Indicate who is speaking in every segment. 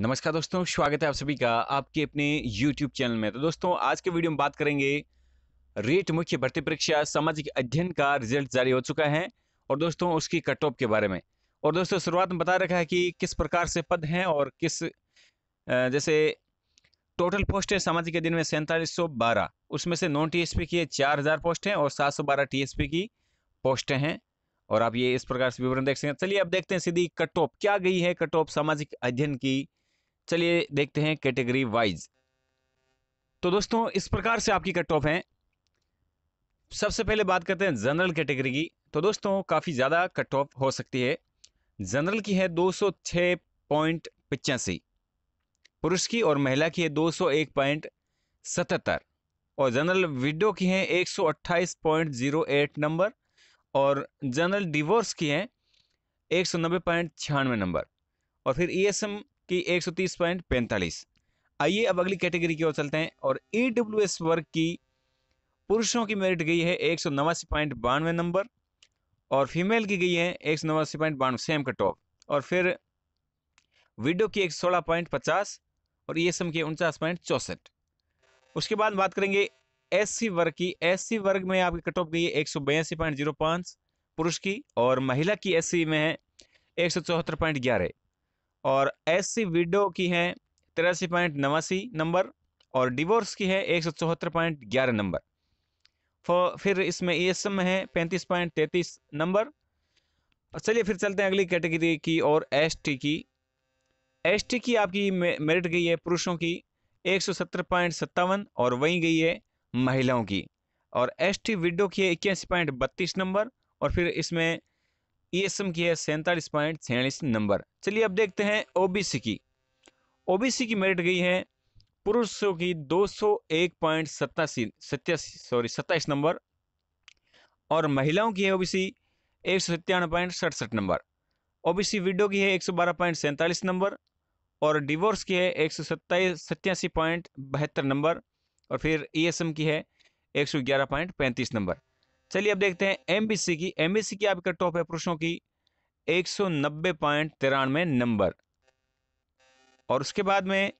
Speaker 1: नमस्कार दोस्तों स्वागत है आप सभी का आपके अपने YouTube चैनल में तो दोस्तों आज के वीडियो में बात करेंगे रेट मुख्य भर्ती परीक्षा सामाजिक अध्ययन का रिजल्ट जारी हो चुका है और दोस्तों उसकी कट ऑफ के बारे में और दोस्तों शुरुआत में बता रखा है कि किस प्रकार से पद हैं और किस जैसे टोटल पोस्ट है सामाजिक अध्ययन में सैंतालीस उसमें से नॉन टी की चार पोस्ट हैं और सात सौ की पोस्टें हैं और आप ये इस प्रकार से विवरण देख सकते हैं चलिए अब देखते हैं सीधी कट ऑफ क्या गई है कट ऑफ सामाजिक अध्ययन की चलिए देखते हैं कैटेगरी वाइज तो दोस्तों इस प्रकार से आपकी कट ऑफ है सबसे पहले बात करते हैं जनरल कैटेगरी की तो दोस्तों काफ़ी ज़्यादा कट ऑफ हो सकती है जनरल की है दो सौ छः पॉइंट पचासी पुरुष की और महिला की है दो सौ एक पॉइंट सतहत्तर और जनरल विडो की है एक सौ अट्ठाईस पॉइंट जीरो एट नंबर और जनरल डिवोर्स की है एक सौ नब्बे पॉइंट छियानवे नंबर और फिर ई एस एम की एक आइए अब अगली कैटेगरी की ओर चलते हैं और ई e वर्ग की पुरुषों की मेरिट गई है एक नंबर और फीमेल की गई है एक सेम का टॉप और फिर विडो की एक सोलह पॉइंट पचास और ई e की उनचास पॉइंट उसके बाद बात करेंगे एस सी वर्ग की एस सी वर्ग में आपकी कट ऑफ गई है एक सौ बयासी पॉइंट जीरो पाँच पुरुष की और महिला की एस सी में है एक सौ चौहत्तर पॉइंट ग्यारह और ऐसी विडो की है तिरासी पॉइंट नवासी नंबर और डिवोर्स की है एक सौ चौहत्तर पॉइंट ग्यारह नंबर फिर इसमें ई एस एम है पैंतीस पॉइंट तैंतीस नंबर चलिए फिर चलते हैं अगली कैटेगरी की और एस टी की एस टी की आपकी मेरिट गई है पुरुषों की एक सौ सत्तर पॉइंट सत्तावन और वहीं गई है महिलाओं की और एस टी विडो की है इक्यासी पॉइंट बत्तीस नंबर और फिर इसमें ई एस एम की है सैंतालीस पॉइंट छियालीस नंबर चलिए अब देखते हैं ओ बी सी की ओ बी सी की मेरिट गई है पुरुषों की दो सौ एक पॉइंट सत्तासी सत्यासी सॉरी सत्ताईस नंबर और महिलाओं की है ओ बी सी एक सौ सत्तानवे पॉइंट सड़सठ नंबर ओ बी सी विडो की है एक सौ बारह पॉइंट सैंतालीस नंबर और डिवोर्स की है एक सौ सत्ताईस सत्यासी पॉइंट बहत्तर नंबर और फिर ई एस एम की है एक सौ ग्यारह पॉइंट पैंतीस नंबर चलिए अब देखते हैं एमबीसी की एमबीसी की आपका टॉप है पुरुषों की एक सौ नब्बे पॉइंट तिरानवे नंबर और उसके बाद में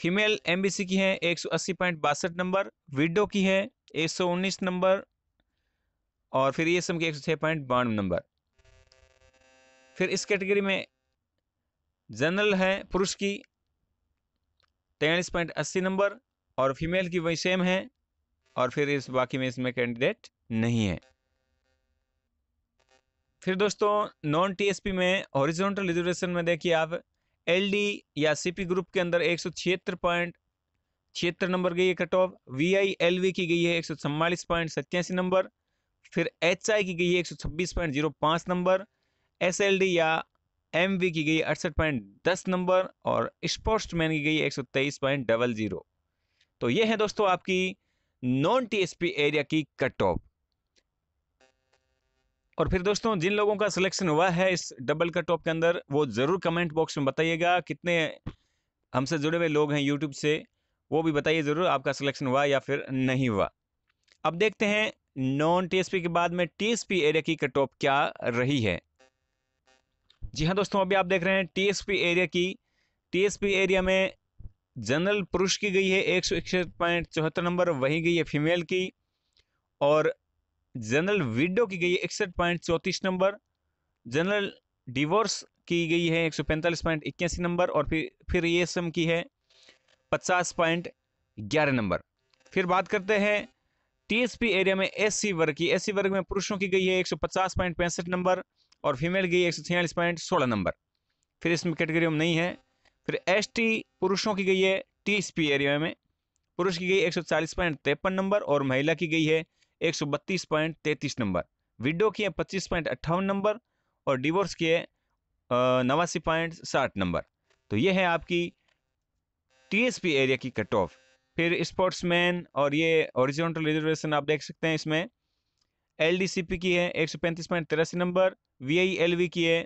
Speaker 1: फीमेल एमबीसी की है एक सौ अस्सी पॉइंट बासठ नंबर विडो की है एक सौ उन्नीस नंबर और फिर ये सब की एक सौ छह पॉइंट बानवे नंबर फिर इस कैटेगरी में जनरल है पुरुष की तैयलीस पॉइंट अस्सी नंबर और फीमेल की वही सेम है और फिर इस बाकी में इसमें कैंडिडेट नहीं है फिर दोस्तों नॉन टीएसपी में हॉरिजॉन्टल रिजर्वेशन में देखिए आप एलडी या सीपी ग्रुप के अंदर एक सौ छिहत्तर पॉइंट छिहत्तर नंबर गई है cut off V I L V की गई है एक सौ पॉइंट सत्यासी नंबर फिर एच आई की गई है एक सौ छब्बीस पॉइंट जीरो पाँच नंबर एस एल डी या एम वी की गई अड़सठ पॉइंट दस नंबर और स्पोर्ट्समैन की गई एक सौ तेईस पॉइंट डबल जीरो तो ये है दोस्तों आपकी नॉन टीएसपी एरिया की कट ऑफ और फिर दोस्तों जिन लोगों का सिलेक्शन हुआ है इस डबल कट ऑफ के अंदर वो ज़रूर कमेंट बॉक्स में बताइएगा कितने हमसे जुड़े हुए लोग हैं यूट्यूब से वो भी बताइए ज़रूर आपका सिलेक्शन हुआ या फिर नहीं हुआ अब देखते हैं नॉन टीएसपी के बाद में टीएसपी एरिया की कट ऑफ क्या रही है जी हाँ दोस्तों अभी आप देख रहे हैं टीएसपी एरिया की टीएसपी एरिया में जनरल पुरुष की गई है एक सौ इकसठ पॉइंट चौहत्तर नंबर वही गई है फीमेल की और जनरल विडो की गई है इकसठ पॉइंट चौंतीस नंबर जनरल डिवोर्स की गई है एक सौ पैंतालीस पॉइंट इक्यासी नंबर और फिर फिर एस एम की है पचास पॉइंट ग्यारह नंबर फिर बात करते हैं टीएसपी एरिया में एससी वर्ग की एससी वर्ग में पुरुषों की गई है एक सौ पचास पॉइंट पैंसठ नंबर और फीमेल गई है एक सौ छियालीस पॉइंट सोलह नंबर फिर इसमें कैटेगरी में नहीं है फिर एस टी पुरुषों की गई है तीस पी एरिया में पुरुष की गई एक सौ चालीस पॉइंट तिरपन नंबर और महिला की गई है एक सौ बत्तीस पॉइंट तैंतीस नंबर विडो की है पच्चीस पॉइंट अट्ठावन नंबर और डिवोर्स की है नवासी पॉइंट साठ नंबर तो ये है आपकी टी एरिया की कट ऑफ फिर स्पोर्ट्समैन और ये ओरिजिनल रिजर्वेशन आप देख सकते हैं इसमें एल की है एक सौ पैंतीस पॉइंट नंबर वी आई एल वी की है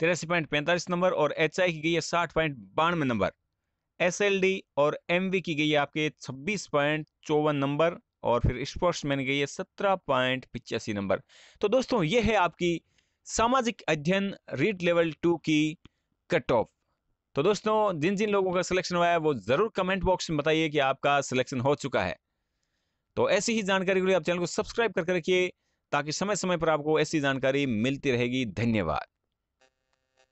Speaker 1: तिरासी पॉइंट पैंतालीस नंबर और एच की गई है साठ पॉइंट बानवे नंबर एस और एम की गई है आपके छब्बीस पॉइंट चौवन नंबर और फिर स्पोर्ट्समैन गई है सत्रह पॉइंट पिचासी नंबर तो दोस्तों ये है आपकी सामाजिक अध्ययन रीड लेवल टू की कट ऑफ तो दोस्तों जिन जिन लोगों का सिलेक्शन हुआ है वो ज़रूर कमेंट बॉक्स में बताइए कि आपका सिलेक्शन हो चुका है तो ऐसी ही जानकारी के लिए आप चैनल को सब्सक्राइब करके रखिए ताकि समय समय पर आपको ऐसी जानकारी मिलती रहेगी धन्यवाद